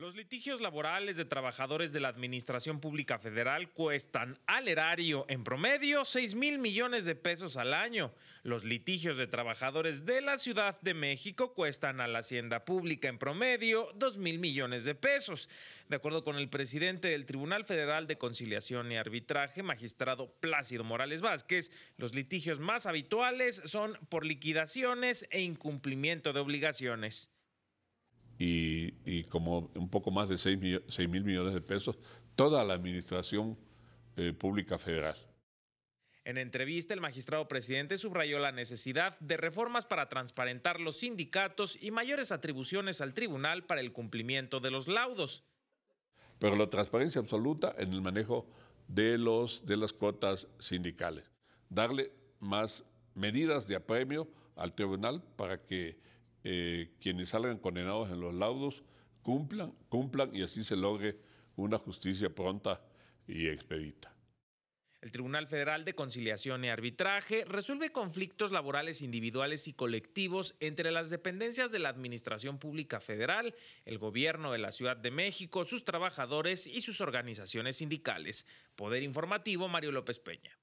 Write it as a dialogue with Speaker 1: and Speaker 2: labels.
Speaker 1: Los litigios laborales de trabajadores de la Administración Pública Federal cuestan al erario en promedio 6 mil millones de pesos al año. Los litigios de trabajadores de la Ciudad de México cuestan a la Hacienda Pública en promedio 2 mil millones de pesos. De acuerdo con el presidente del Tribunal Federal de Conciliación y Arbitraje, magistrado Plácido Morales Vázquez, los litigios más habituales son por liquidaciones e incumplimiento de obligaciones
Speaker 2: y, como un poco más de 6 mil, millones de pesos toda la administración eh, pública federal.
Speaker 1: En entrevista, el magistrado presidente subrayó la necesidad de reformas para transparentar los sindicatos y mayores atribuciones al tribunal para el cumplimiento de los laudos.
Speaker 2: Pero la transparencia absoluta en el manejo de, los, de las cuotas sindicales. Darle más medidas de apremio al tribunal para que eh, quienes salgan condenados en los laudos cumplan, cumplan y así se logre una justicia pronta y expedita.
Speaker 1: El Tribunal Federal de Conciliación y Arbitraje resuelve conflictos laborales individuales y colectivos entre las dependencias de la Administración Pública Federal, el Gobierno de la Ciudad de México, sus trabajadores y sus organizaciones sindicales. Poder Informativo, Mario López Peña.